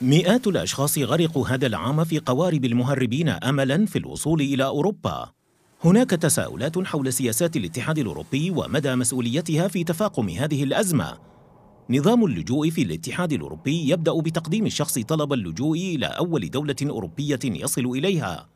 مئات الأشخاص غرقوا هذا العام في قوارب المهربين أملاً في الوصول إلى أوروبا هناك تساؤلات حول سياسات الاتحاد الأوروبي ومدى مسؤوليتها في تفاقم هذه الأزمة نظام اللجوء في الاتحاد الأوروبي يبدأ بتقديم الشخص طلب اللجوء إلى أول دولة أوروبية يصل إليها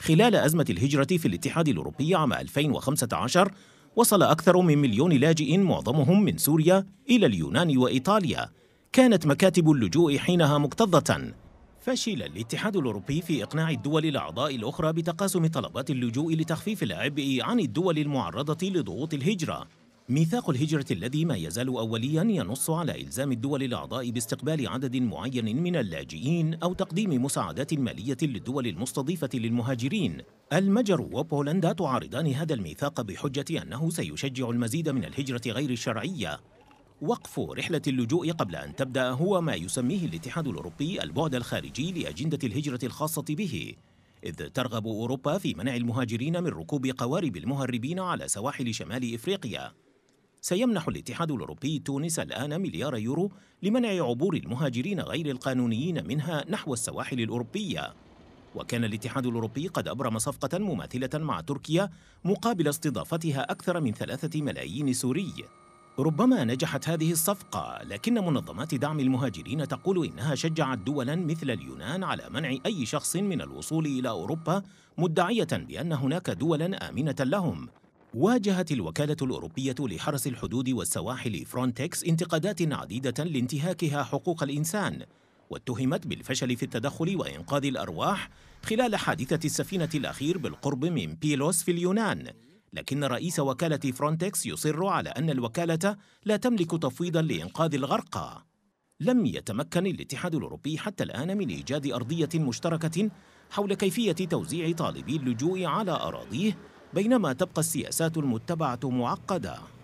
خلال أزمة الهجرة في الاتحاد الأوروبي عام 2015 وصل أكثر من مليون لاجئ معظمهم من سوريا إلى اليونان وإيطاليا كانت مكاتب اللجوء حينها مكتظة فشل الاتحاد الأوروبي في إقناع الدول الأعضاء الأخرى بتقاسم طلبات اللجوء لتخفيف العبء عن الدول المعرضة لضغوط الهجرة ميثاق الهجرة الذي ما يزال أولياً ينص على إلزام الدول الأعضاء باستقبال عدد معين من اللاجئين أو تقديم مساعدات مالية للدول المستضيفة للمهاجرين المجر وبولندا تعارضان هذا الميثاق بحجة أنه سيشجع المزيد من الهجرة غير الشرعية وقف رحلة اللجوء قبل أن تبدأ هو ما يسميه الاتحاد الأوروبي البعد الخارجي لأجندة الهجرة الخاصة به إذ ترغب أوروبا في منع المهاجرين من ركوب قوارب المهربين على سواحل شمال إفريقيا سيمنح الاتحاد الأوروبي تونس الآن مليار يورو لمنع عبور المهاجرين غير القانونيين منها نحو السواحل الأوروبية وكان الاتحاد الأوروبي قد أبرم صفقة مماثلة مع تركيا مقابل استضافتها أكثر من ثلاثة ملايين سوري ربما نجحت هذه الصفقة لكن منظمات دعم المهاجرين تقول إنها شجعت دولا مثل اليونان على منع أي شخص من الوصول إلى أوروبا مدعية بأن هناك دولا آمنة لهم واجهت الوكالة الأوروبية لحرس الحدود والسواحل فرونتكس انتقادات عديدة لانتهاكها حقوق الإنسان واتهمت بالفشل في التدخل وإنقاذ الأرواح خلال حادثة السفينة الأخير بالقرب من بيلوس في اليونان لكن رئيس وكالة فرونتكس يصر على أن الوكالة لا تملك تفويضا لإنقاذ الغرقى لم يتمكن الاتحاد الأوروبي حتى الآن من إيجاد أرضية مشتركة حول كيفية توزيع طالبي اللجوء على أراضيه بينما تبقى السياسات المتبعة معقدة